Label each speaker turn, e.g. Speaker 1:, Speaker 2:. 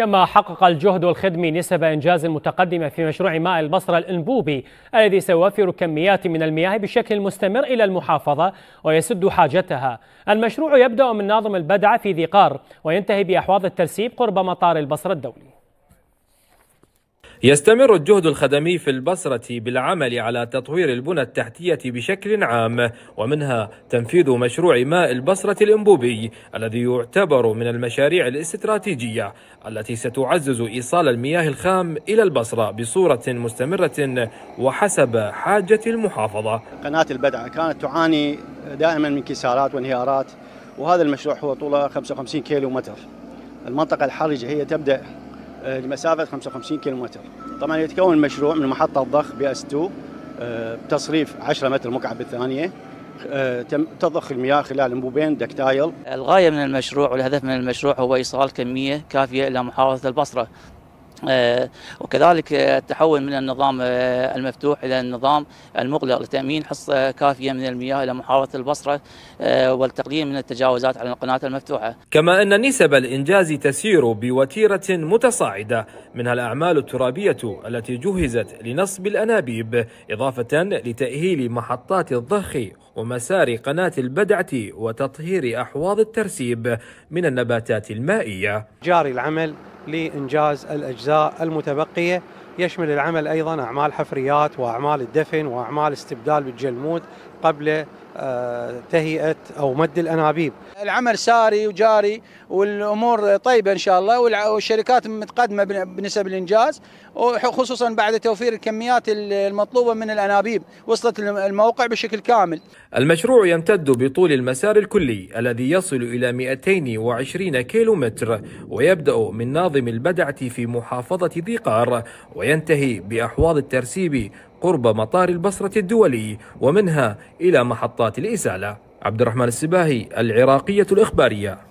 Speaker 1: كما حقق الجهد الخدمي نسب إنجاز متقدمة في مشروع ماء البصرة الأنبوبي الذي سيوفر كميات من المياه بشكل مستمر إلى المحافظة ويسد حاجتها المشروع يبدأ من ناظم البدعة في ذقار وينتهي بأحواض الترسيب قرب مطار
Speaker 2: البصرة الدولي
Speaker 1: يستمر الجهد الخدمي في البصرة بالعمل على تطوير البنى التحتية بشكل عام ومنها تنفيذ مشروع ماء البصرة الإنبوبي الذي يعتبر من المشاريع الاستراتيجية التي ستعزز إيصال المياه الخام إلى البصرة بصورة مستمرة
Speaker 2: وحسب حاجة المحافظة قناة البدعة كانت تعاني دائما من كسارات وانهيارات وهذا المشروع هو طوله 55 كيلو متر المنطقة الحرجة هي تبدأ لمسافه 55 كيلومتر طبعا يتكون المشروع من محطه ضخ بي اس 2 آه، بتصريف 10 متر مكعب بالثانيه آه، تم تضخ المياه خلال انبوبين دكتايل
Speaker 3: الغايه من المشروع والهدف من المشروع هو ايصال كميه كافيه الى محافظه البصره آه، وكذلك التحول من النظام آه، المفتوح الى النظام المغلق لتامين حصه كافيه من المياه الى محافظه البصره آه، والتقليل من التجاوزات على القناه المفتوحه.
Speaker 1: كما ان نسب الانجاز تسير بوتيره متصاعده منها الاعمال الترابيه التي جهزت لنصب الانابيب اضافه لتاهيل محطات الضخ ومسار قناه البدعه وتطهير احواض الترسيب من النباتات المائيه. جاري العمل لإنجاز الأجزاء المتبقية يشمل العمل أيضا أعمال حفريات وأعمال الدفن وأعمال استبدال بالجلمود قبل آه، تهيئة أو مد الأنابيب
Speaker 3: العمل ساري وجاري والأمور طيبة إن شاء الله والشركات متقدمة بنسب الإنجاز وخصوصا بعد توفير الكميات المطلوبة من الأنابيب وصلت الموقع بشكل كامل
Speaker 1: المشروع يمتد بطول المسار الكلي الذي يصل إلى 220 كيلومتر ويبدأ من ناظم البدعة في محافظة ذي قار وينتهي بأحواض الترسيب قرب مطار البصرة الدولي ومنها إلى محطات الإزالة عبد الرحمن السباهي العراقية الإخبارية